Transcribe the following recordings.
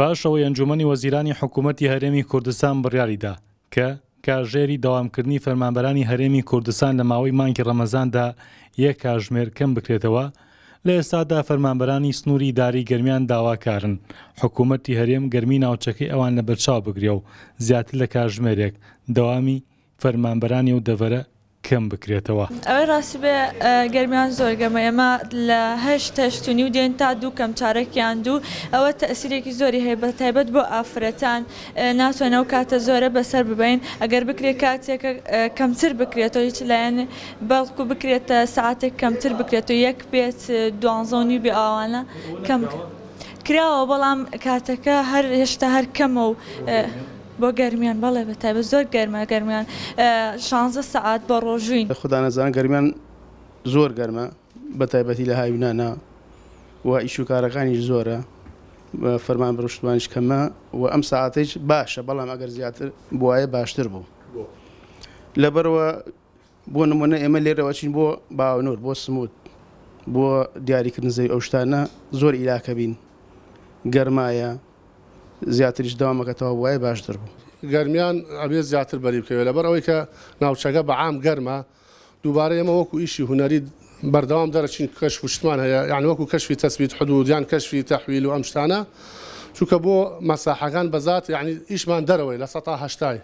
پاشەوە ئەنجومی وەزیرانی حکوومەتتی هەرێمی کوردستان بڕیاریدا کە کاژێری داوامکردنی فەرمانبەرانی هەرێمی کوردستان لە ماوەی مانکی ڕەمەزاندا یەک کاژمێر کەم بکرێتەوە لە ئێستادا فەرمانبەرانی سنووری داری گەرمیان داواکارن حکوومەتتی هەرێم گەرمی ناوچەکەی ئەوان لە بەرچاو بگرێ و زیاتر لە کاژمێرێک دەوامی فەرمانبەرانی و دەڤرە کەم بکرێتەوە ئەوە ڕاستی بێ گەرمیان زۆر گەمە ئێمە لە هەشت تەشتونی و دێن تا دوو کەم چارەکیان دوو ئەوە تەسیرێکی زۆری هەیە بە تایبەت بۆ ئافرەتان ناتوانە و کاتە زۆرە بەسەر ببین ئەگەر بکرێت کاتێکە کەمتر بکرێتەوە هیچ لایەن بەڵکو بکرێتە ساعتێک کەمتر بکرێت و یەک بێت دوانزۆنی بێ ئاوانە کەم کراوە بەڵام کاتەکە هەر هێشتا هەر کەمە و بۆ گەرمیان بەڵێ بە تایبە زۆر گەرمە گەرمیان 16 سعات بە ڕۆژوین خوددانەزان گەرمیان زۆر گەرمە بە تایبەتی لە هاوینانە و ئیشوکارەکانی زۆرە فەرمان بڕشتوانش کەمە و ئەم ساعتێک باشە بەڵام ئەگەر زیاتر بواە باشتر بوو لەبەرەوە بۆ نمونە ئێمە لێرەوەچین بۆ باونور بۆ سموت بۆ دیاریکردن زەوی ئەو شتانە زۆر ئیلاکە بین گەرمایە زیاتریش داوامەکەتەوە وای باشتر بوو. گەرمیان ئەبێت زیاتر بەری بکەوێت لەبەر ئەوەی کە ناوچەکە بە عام گەرمە دووبارە ئەمە وەکو ئیشی هوەری بەردەوام دەرەچین کەش وشتمان هەیە یان وەکو کەشفی تەسبیت حدودیان کەشفی تەحویل و ئەم شتانە چووکە بۆ مەساحەکان بەزات یعنی ئیشمان دەرەوەی لە سەهشتای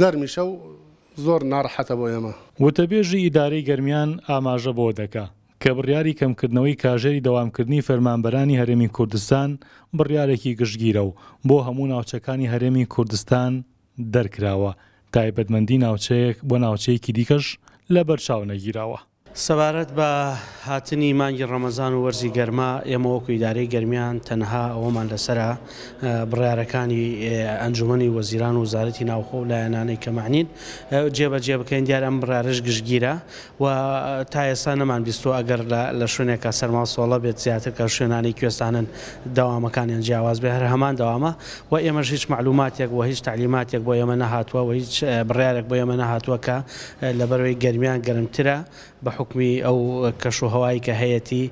گەرمیشە و زۆر ناڕحەتە بۆ ئێمە وتەبێژی ئیداری گەرمیان ئاماژە بۆ دەکات. کە بڕیاری کەمکردنەوەی کاژێری دەوامکردنی فەرمانبەرانی هەرێمی کوردستان بڕیارێکی گشتگیرە و بۆ هەموو ناوچەکانی هەرێمی کوردستان دەرکراوە تایبەتمەندی ناوچەیەک بۆ ناوچەیەکی دیکەش لە بەرچاو نەگیراوە سەبارەت بە هاتنی مانگی ڕەمەزان و وەرزی گەرما ئێمە وەکو ئیدارەی گەرمیان تەنها ئەوەمان لەسرە بڕارەکانی ئەنجومی وەزیران و وزارەتی ناوخۆ و لایەنانەی کەمانین جێبەجێ بکەین دیار ئەم بڕارش گشتگیرە و تا ئێستا نەمان بیست ئەگەر لە شوێنێکە سەرما سۆڵە بێت زیاتر کە شوێنانی کوێستانن داوامەکانیان جیاواز بێ هەر هەمان داوامە و ئێمەش هیچ معلوماتێک و هیچ تعلیماتێک بۆ ئێمە نەهاتووە و هیچ بڕارێک بۆ ئێمە نەهاتووە کە لەبەرەوەی گەرمیان گەرمترە بەح حکمی ئەو کەشوهوایی کە هەیەی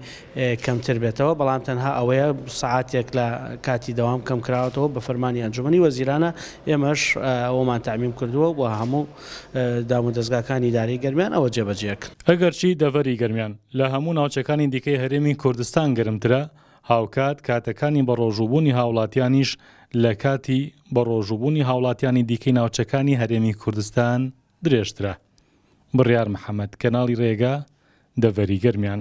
کەمتر بێتەوە بەڵام تەنها ئەوەیە سعاتێک لە کاتی دەوام کەم کراوەتەوە بە فەرمانی ئەنجومی وەزیرانە ئێمەش ئەومان تعمیم کردووە بۆ هەموو دام و دەستگاکانی داری گەرمیان ئەوە جێبەجێک ئەگەرچی دەڤری گەرمیان لە هەموو ناوچەکانی دیکەی هەرێمی کوردستان گەرمترە هاوکات کاتەکانی بەڕۆژوبوونی هاوڵاتیانیش لە کاتی بەڕۆژوبوونی هاوڵاتیانی دیکەی ناوچەکانی هەرێمی کوردستان درێژترە. بڕیار محەممەد کەناڵی ڕێگا دەڤەری گەرمیان